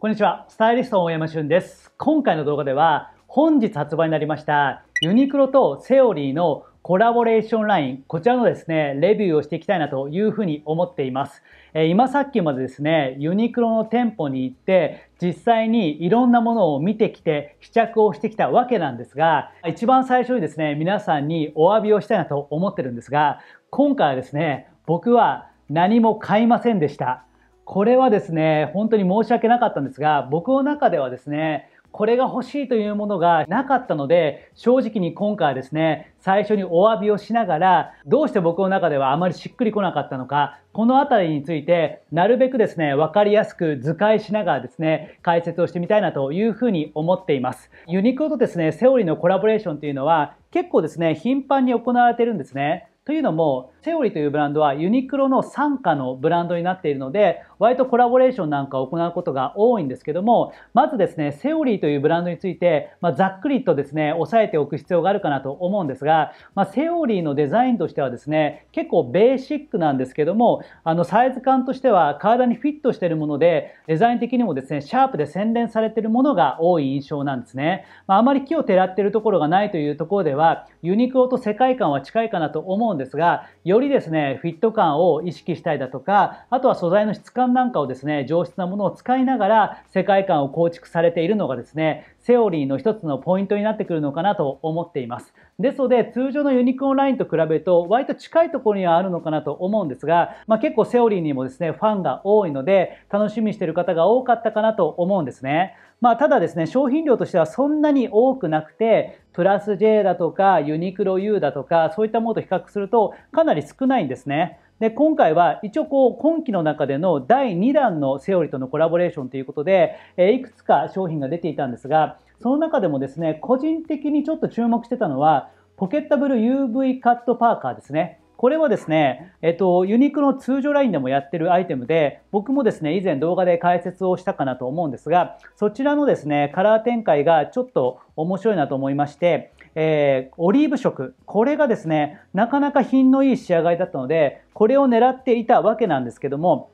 こんにちは。スタイリストの大山俊です。今回の動画では、本日発売になりました、ユニクロとセオリーのコラボレーションライン、こちらのですね、レビューをしていきたいなというふうに思っています。え今さっきまでですね、ユニクロの店舗に行って、実際にいろんなものを見てきて、試着をしてきたわけなんですが、一番最初にですね、皆さんにお詫びをしたいなと思ってるんですが、今回はですね、僕は何も買いませんでした。これはですね、本当に申し訳なかったんですが、僕の中ではですね、これが欲しいというものがなかったので、正直に今回はですね、最初にお詫びをしながら、どうして僕の中ではあまりしっくりこなかったのか、このあたりについて、なるべくですね、わかりやすく図解しながらですね、解説をしてみたいなというふうに思っています。ユニクロとですね、セオリーのコラボレーションというのは、結構ですね、頻繁に行われているんですね。というのも、セオリーというブランドはユニクロの傘下のブランドになっているので、割とコラボレーションなんかを行うことが多いんですけども、まずですね、セオリーというブランドについて、まあ、ざっくりとですね、押さえておく必要があるかなと思うんですが、まあ、セオリーのデザインとしてはですね、結構ベーシックなんですけども、あの、サイズ感としては体にフィットしているもので、デザイン的にもですね、シャープで洗練されているものが多い印象なんですね。まあ、あまり木を照らっているところがないというところでは、ユニクロと世界観は近いかなと思うんですが、よりですね、フィット感を意識したいだとか、あとは素材の質感なんかをですね、上質なものを使いながら世界観を構築されているのがですね、セオリーの一つのポイントになってくるのかなと思っています。ですので、通常のユニコーンラインと比べると、割と近いところにはあるのかなと思うんですが、まあ、結構セオリーにもですね、ファンが多いので、楽しみにしてる方が多かったかなと思うんですね。まあ、ただですね、商品量としてはそんなに多くなくて、プラス J だとか、ユニクロ U だとか、そういったものと比較すると、かなり少ないんですね。で、今回は一応こう、今期の中での第2弾のセオリーとのコラボレーションということで、えいくつか商品が出ていたんですが、その中でもですね、個人的にちょっと注目してたのは、ポケッタブル UV カットパーカーですね。これはですね、えっと、ユニクロの通常ラインでもやってるアイテムで、僕もですね、以前動画で解説をしたかなと思うんですが、そちらのですね、カラー展開がちょっと面白いなと思いまして、えー、オリーブ色。これがですね、なかなか品のいい仕上がりだったので、これを狙っていたわけなんですけども、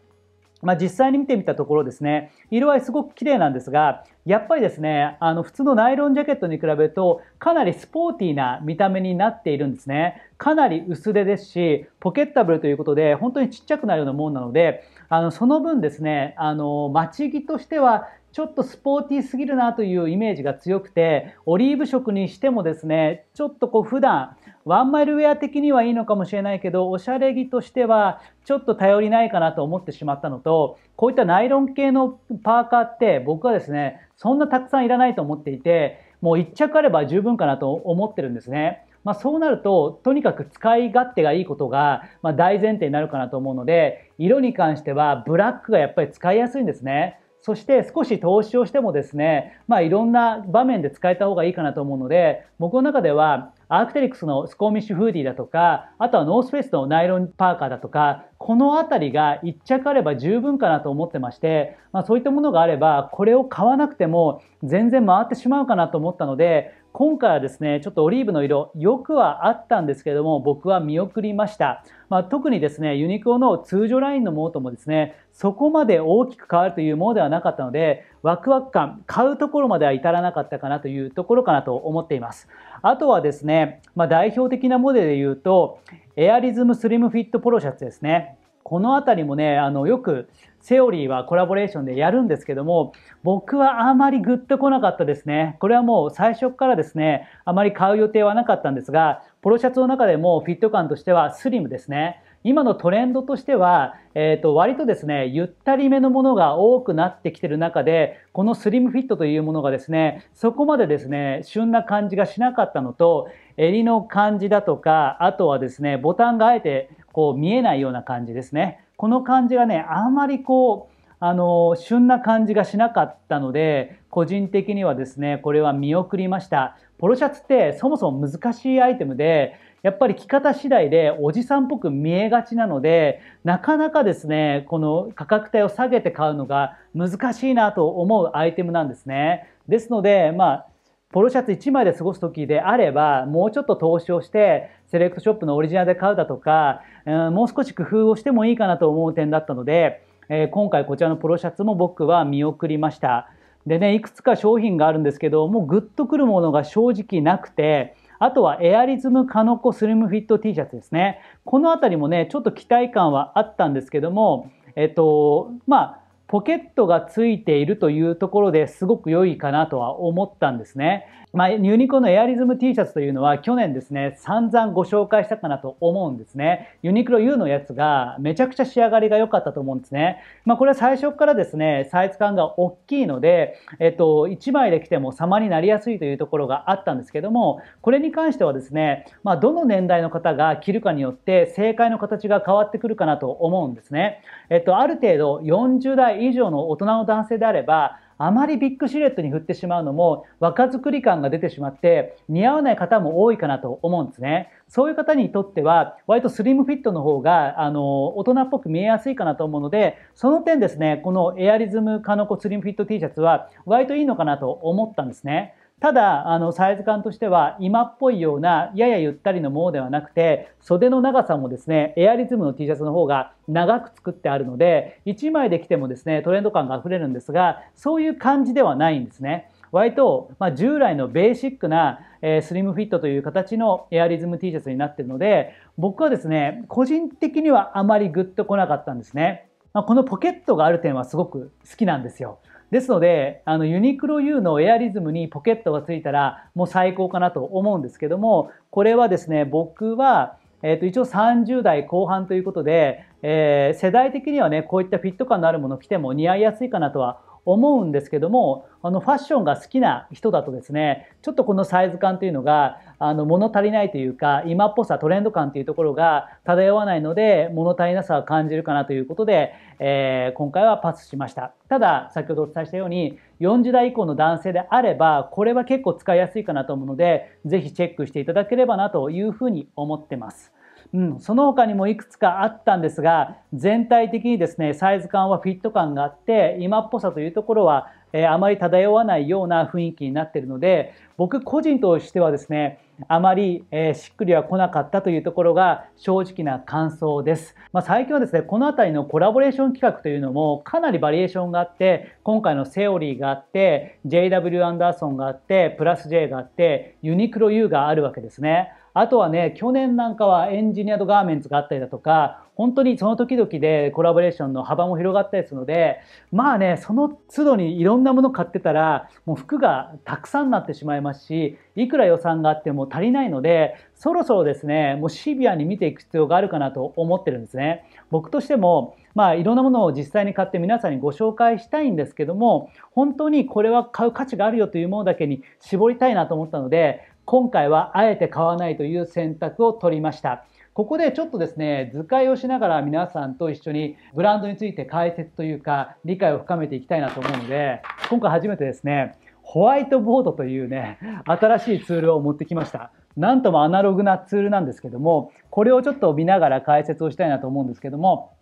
まあ、実際に見てみたところですね色合いすごく綺麗なんですがやっぱりですねあの普通のナイロンジャケットに比べるとかなりスポーティーな見た目になっているんですねかなり薄手ですしポケッタブルということで本当にちっちゃくなるようなもんなのであのその分ですねあの待ち着としてはちょっとスポーティーすぎるなというイメージが強くて、オリーブ色にしてもですね、ちょっとこう普段、ワンマイルウェア的にはいいのかもしれないけど、おしゃれ着としてはちょっと頼りないかなと思ってしまったのと、こういったナイロン系のパーカーって僕はですね、そんなたくさんいらないと思っていて、もう1着あれば十分かなと思ってるんですね。まあ、そうなると、とにかく使い勝手がいいことが、ま大前提になるかなと思うので、色に関してはブラックがやっぱり使いやすいんですね。そして少し投資をしてもですね、まあ、いろんな場面で使えた方がいいかなと思うので、僕の中では、アークテリクスのスコーミッシュフーディーだとか、あとはノースフェイスのナイロンパーカーだとか、このあたりが1着あれば十分かなと思ってまして、まあ、そういったものがあれば、これを買わなくても全然回ってしまうかなと思ったので、今回はですね、ちょっとオリーブの色、よくはあったんですけれども、僕は見送りました。まあ、特にですね、ユニクロの通常ラインのものともですね、そこまで大きく変わるというものではなかったので、ワクワク感、買うところまでは至らなかったかなというところかなと思っています。あとはですね、まあ、代表的なモデルで言うと、エアリズムスリムフィットポロシャツですね。この辺りもね、あの、よくセオリーはコラボレーションでやるんですけども、僕はあまりグッと来なかったですね。これはもう最初からですね、あまり買う予定はなかったんですが、ポロシャツの中でもフィット感としてはスリムですね。今のトレンドとしては、えっ、ー、と、割とですね、ゆったりめのものが多くなってきてる中で、このスリムフィットというものがですね、そこまでですね、旬な感じがしなかったのと、襟の感じだとか、あとはですね、ボタンがあえてこう見えないような感じですね。この感じがね、あんまりこう、あの、旬な感じがしなかったので、個人的にはですね、これは見送りました。ポロシャツってそもそも難しいアイテムで、やっぱり着方次第でおじさんっぽく見えがちなので、なかなかですね、この価格帯を下げて買うのが難しいなと思うアイテムなんですね。ですので、まあ、ポロシャツ1枚で過ごす時であれば、もうちょっと投資をして、セレクトショップのオリジナルで買うだとか、うん、もう少し工夫をしてもいいかなと思う点だったので、え今回こちらのポロシャツも僕は見送りました。でね、いくつか商品があるんですけど、もうグッとくるものが正直なくて、あとはエアリズムカノコスリムフィット T シャツですね。このあたりもね、ちょっと期待感はあったんですけども、えっと、まあ、ポケットがついているというところですごく良いかなとは思ったんですね。まあ、ユニコのエアリズム T シャツというのは去年ですね、散々ご紹介したかなと思うんですね。ユニクロ U のやつがめちゃくちゃ仕上がりが良かったと思うんですね。まあ、これは最初からですね、サイズ感が大きいので、えっと、1枚で着ても様になりやすいというところがあったんですけども、これに関してはですね、まあ、どの年代の方が着るかによって正解の形が変わってくるかなと思うんですね。えっと、ある程度40代以上の大人の男性であればあまりビッグシルエットに振ってしまうのも若作り感が出てしまって似合わない方も多いかなと思うんですね。そういう方にとっては割とスリムフィットの方があの大人っぽく見えやすいかなと思うのでその点ですねこのエアリズム化のスリムフィット T シャツは割といいのかなと思ったんですね。ただあのサイズ感としては今っぽいようなややゆったりのものではなくて袖の長さもですねエアリズムの T シャツの方が長く作ってあるので1枚で着てもですねトレンド感があふれるんですがそういう感じではないんですね。割と、ま従来のベーシックな、えスリムフィットという形のエアリズム T シャツになっているので僕はですね個人的にはあまりグッとこなかったんですね、まこのポケットがある点はすごく好きなんですよですので、あの、ユニクロ U のエアリズムにポケットがついたら、もう最高かなと思うんですけども、これはですね、僕は、えっ、ー、と、一応30代後半ということで、えー、世代的にはね、こういったフィット感のあるもの着ても似合いやすいかなとは思うんですけどもあのファッションが好きな人だとですねちょっとこのサイズ感というのがあの物足りないというか今っぽさトレンド感というところが漂わないので物足りなさを感じるかなということで、えー、今回はパスしましたただ先ほどお伝えしたように40代以降の男性であればこれは結構使いやすいかなと思うのでぜひチェックしていただければなというふうに思ってます。うん、その他にもいくつかあったんですが全体的にですねサイズ感はフィット感があって今っぽさというところはえあまり漂わないような雰囲気になっているので僕個人としてはですねあまり、えー、しっくりは来なかったというところが正直な感想です。まあ、最近はですね、この辺りのコラボレーション企画というのもかなりバリエーションがあって、今回のセオリーがあって、JW アンダーソンがあって、プラス J があって、ユニクロ U があるわけですね。あとはね、去年なんかはエンジニアドガーメンツがあったりだとか、本当にその時々でコラボレーションの幅も広がったりするので、まあね、その都度にいろんなもの買ってたら、もう服がたくさんなってしまいますし、いくら予算があっても足りないので、そろそろですね、もうシビアに見ていく必要があるかなと思ってるんですね。僕としても、まあいろんなものを実際に買って皆さんにご紹介したいんですけども、本当にこれは買う価値があるよというものだけに絞りたいなと思ったので、今回はあえて買わないという選択を取りました。ここでちょっとですね、図解をしながら皆さんと一緒にブランドについて解説というか、理解を深めていきたいなと思うので、今回初めてですね、ホワイトボードというね、新しいツールを持ってきました。なんともアナログなツールなんですけども、これをちょっと見ながら解説をしたいなと思うんですけども、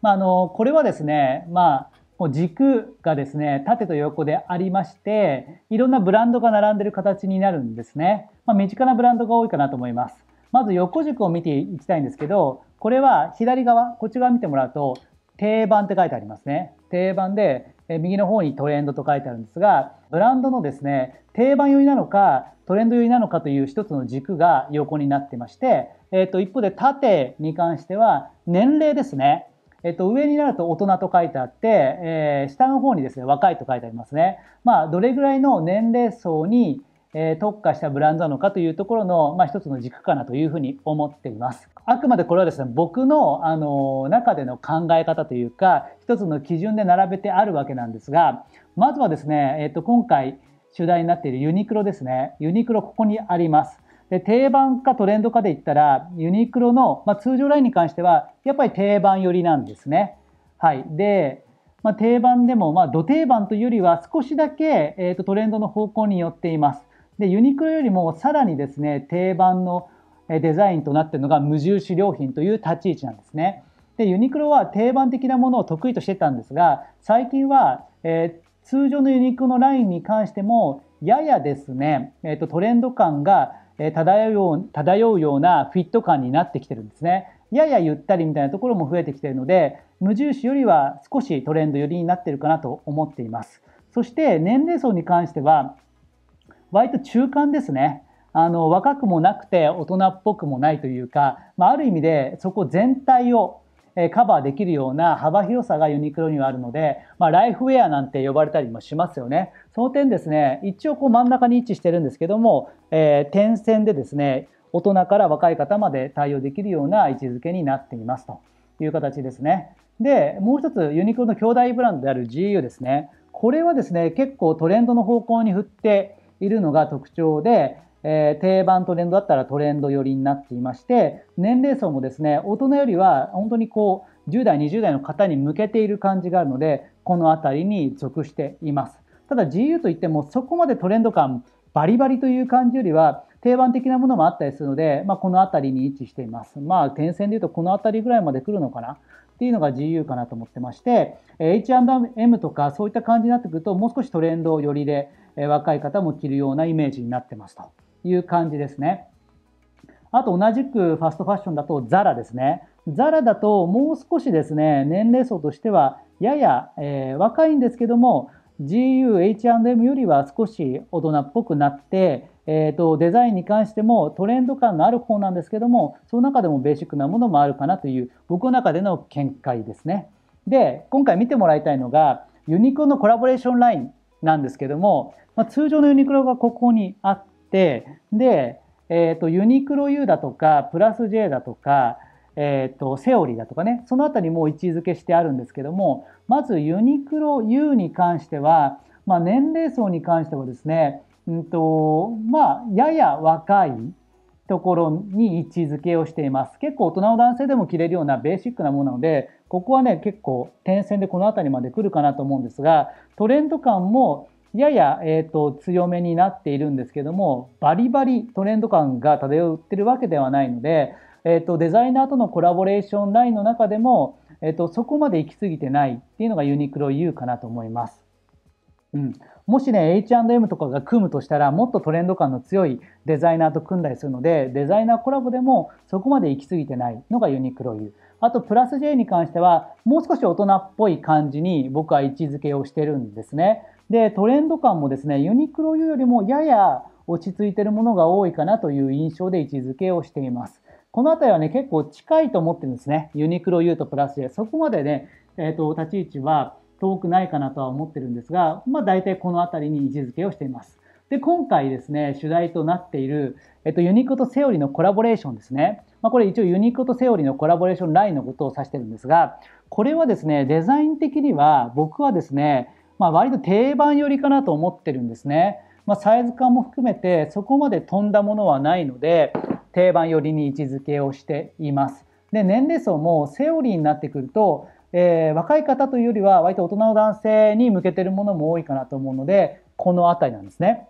まあ、あの、これはですね、まあ、もう軸がですね、縦と横でありまして、いろんなブランドが並んでる形になるんですね。まあ、身近なブランドが多いかなと思います。まず横軸を見ていきたいんですけど、これは左側、こっち側見てもらうと、定番って書いてありますね。定番で、え右の方にトレンドと書いてあるんですが、ブランドのですね、定番寄りなのか、トレンド寄りなのかという一つの軸が横になってまして、えっ、ー、と、一方で縦に関しては、年齢ですね。えっと、上になると大人と書いてあって、えー、下の方にですね、若いと書いてありますね。まあ、どれぐらいの年齢層に、えー、特化したブランドなのかというところの、まあ、一つの軸かなというふうに思っています。あくまでこれはですね、僕の、あの、中での考え方というか、一つの基準で並べてあるわけなんですが、まずはですね、えっと、今回、主題になっているユニクロですね。ユニクロ、ここにあります。で定番かトレンドかで言ったらユニクロの、まあ、通常ラインに関してはやっぱり定番寄りなんですね。はい、で、まあ、定番でも、まあ、土定番というよりは少しだけ、えーと、トレンドの方向に寄っています。でユニクロよりもさらにですね定番のデザインとなっているのが無印良品という立ち位置なんですね。でユニクロは定番的なものを得意としてたんですが最近は、えー、通常のユニクロのラインに関してもややですね、えーとトレンド感が漂う漂うようなフィット感になってきてるんですね。ややゆったりみたいなところも増えてきてるので無印よりは少しトレンド寄りになってるかなと思っています。そして年齢層に関しては割と中間ですね。あの若くもなくて大人っぽくもないというか、まあ、ある意味でそこ全体をえカバーできるような幅広さがユニクロにはあるので、まあ、ライフウェアなんて呼ばれたりもしますよね。その点ですね、一応こう真ん中に位置してるんですけども、えー、点線でですね、大人から若い方まで対応できるような位置づけになっていますという形ですね。で、もう一つユニクロの兄弟ブランドである GU ですね。これはですね、結構トレンドの方向に振っているのが特徴で、えー、定番トレンドだったらトレンド寄りになっていまして、年齢層もですね、大人よりは本当にこう、10代、20代の方に向けている感じがあるので、この辺りに属しています。ただ GU といってもそこまでトレンド感バリバリという感じよりは、定番的なものもあったりするので、まあ、この辺りに位置しています。まあ、点線で言うとこの辺りぐらいまで来るのかなっていうのが GU かなと思ってまして、H&M とかそういった感じになってくると、もう少しトレンドをよりで、若い方も着るようなイメージになってますと。いう感じですね。あと同じくファストファッションだとザラですね。ザラだともう少しですね、年齢層としてはやや、えー、若いんですけども、GU、H&M よりは少し大人っぽくなって、えーと、とデザインに関してもトレンド感のある方なんですけどもその中でもベーシックなものもあるかなという僕の中での見解ですねで今回見てもらいたいのがユニクロのコラボレーションラインなんですけども、まあ、通常のユニクロがここにあっ、で、えっ、ー、と、ユニクロ U だとか、プラス J だとか、えっ、ー、と、セオリーだとかね、そのあたりも位置づけしてあるんですけども、まずユニクロ U に関しては、まあ、年齢層に関してはですね、うんと、まあ、やや若いところに位置づけをしています。結構大人の男性でも着れるようなベーシックなものなので、ここはね、結構点線でこの辺りまで来るかなと思うんですが、トレンド感もやや、えーと、強めになっているんですけどもバリバリトレンド感が漂ってるわけではないので、えーと、デザイナーとのコラボレーションラインの中でも、えーと、とそこまで行き過ぎてないっていうのがユニクロ U かなと思います。うん、もしね H&M とかが組むとしたらもっとトレンド感の強いデザイナーと組んだりするのでデザイナーコラボでもそこまで行き過ぎてないのがユニクロ U あとプラス J に関してはもう少し大人っぽい感じに僕は位置づけをしてるんですねで、トレンド感もですね、ユニクロよりもやや落ち着いてるものが多いかなという印象で位置づけをしています。この辺りはね、結構近いと思ってるんですね。ユニクロ U とプラス J。そこまでね、えっ、ー、と、立ち位置は遠くないかなとは思ってるんですが、まあ大体この辺りに位置づけをしています。で、今回ですね、主題となっている、えっと、ユニクロとセオリーのコラボレーションですね。まあ、これ一応ユニクロとセオリーのコラボレーションラインのことを指してるんですが、これはですね、デザイン的には僕はですね、まあ、割と定番寄りかなと思ってるんですね。まあ、サイズ感も含めてそこまで飛んだものはないので定番寄りに位置づけをしています。で年齢層もセオリーになってくると、えー、若い方というよりは割と大人の男性に向けてるものも多いかなと思うのでこの辺りなんですね。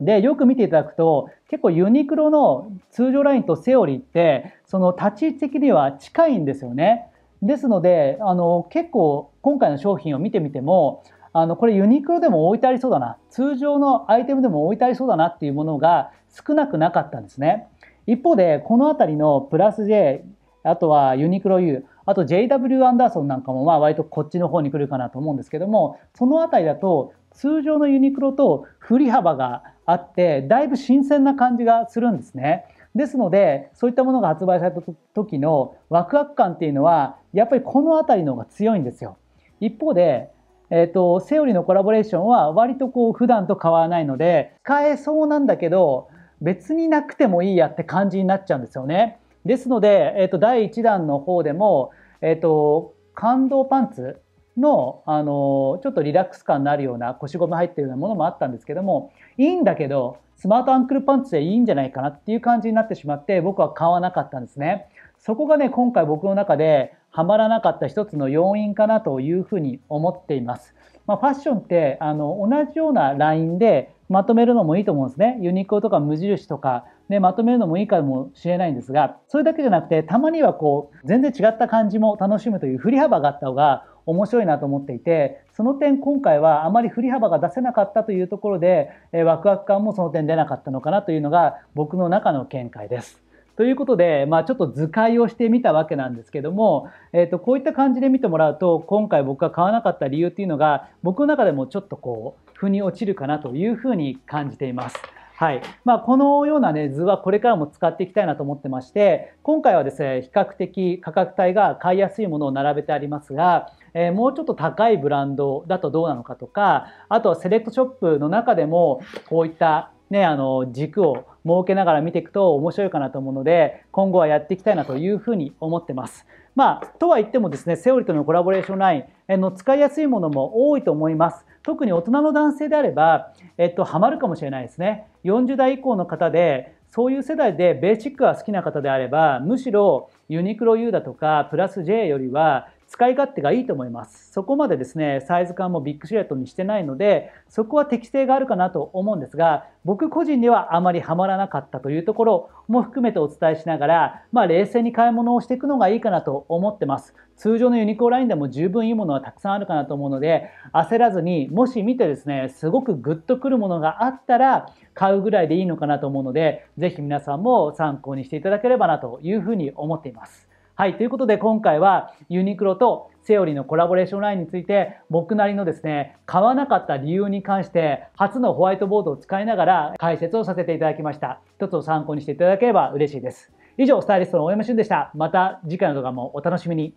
でよく見ていただくと結構ユニクロの通常ラインとセオリーってその立ち位置的には近いんですよね。ですのであの結構今回の商品を見てみてもあのこれユニクロでも置いてありそうだな通常のアイテムでも置いてありそうだなっていうものが少なくなかったんですね一方でこの辺りのプラス J あとはユニクロ U あと JW アンダーソンなんかもまあ割とこっちの方に来るかなと思うんですけどもその辺りだと通常のユニクロと振り幅があってだいぶ新鮮な感じがするんですね。ですのでそういったものが発売された時のワクワク感っていうのはやっぱりこの辺りの方が強いんですよ。一方でえっ、ー、と、セオリーのコラボレーションは割とこう普段と変わらないので、使えそうなんだけど、別になくてもいいやって感じになっちゃうんですよね。ですので、えっ、ー、と、第1弾の方でも、えっ、ー、と、感動パンツの、あの、ちょっとリラックス感のあるような腰ゴム入ってるようなものもあったんですけども、いいんだけど、スマートアンクルパンツでいいんじゃないかなっていう感じになってしまって、僕は買わなかったんですね。そこがね、今回僕の中ではまらなかった一つの要因かなというふうに思っています。まあ、ファッションってあの同じようなラインでまとめるのもいいと思うんですね。ユニクロとか無印とかでまとめるのもいいかもしれないんですが、それだけじゃなくて、たまにはこう、全然違った感じも楽しむという振り幅があった方が面白いなと思っていて、その点今回はあまり振り幅が出せなかったというところで、えー、ワクワク感もその点出なかったのかなというのが僕の中の見解です。ということで、まあ、ちょっと図解をしてみたわけなんですけども、えー、とこういった感じで見てもらうと今回僕が買わなかった理由っていうのが僕の中でもちょっとこう腑に落ちるかなというふうに感じています。はいまあ、このような、ね、図はこれからも使っていきたいなと思ってまして今回はですね比較的価格帯が買いやすいものを並べてありますが、えー、もうちょっと高いブランドだとどうなのかとかあとはセレクトショップの中でもこういった、ね、あの軸を設けながら見ていくと面白いかなと思うので今後はやっていきたいなというふうに思ってます。まあ、とは言ってもですねセオリーとのコラボレーションラインの使いやすいものも多いと思います。特に大人の男性であれば、えっと、ハマるかもしれないですね。40代以降の方でそういう世代でベーシックが好きな方であればむしろユニクロ U だとかプラス J よりは使い勝手がいいと思います。そこまでですね、サイズ感もビッグシルエットにしてないので、そこは適性があるかなと思うんですが、僕個人にはあまりハマらなかったというところも含めてお伝えしながら、まあ冷静に買い物をしていくのがいいかなと思ってます。通常のユニコーンラインでも十分いいものはたくさんあるかなと思うので、焦らずに、もし見てですね、すごくグッとくるものがあったら、買うぐらいでいいのかなと思うので、ぜひ皆さんも参考にしていただければなというふうに思っています。はい、ということで今回はユニクロとセオリーのコラボレーションラインについて僕なりのですね買わなかった理由に関して初のホワイトボードを使いながら解説をさせていただきました一つを参考にしていただければ嬉しいです以上スタイリストの大山俊でしたまた次回の動画もお楽しみに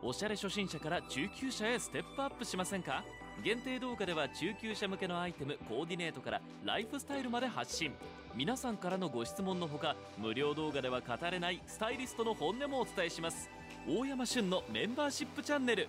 おしゃれ初心者から中級者へステップアップしませんか限定動画では中級者向けのアイテムコーディネートからライフスタイルまで発信皆さんからのご質問のほか無料動画では語れないスタイリストの本音もお伝えします大山旬のメンバーシップチャンネル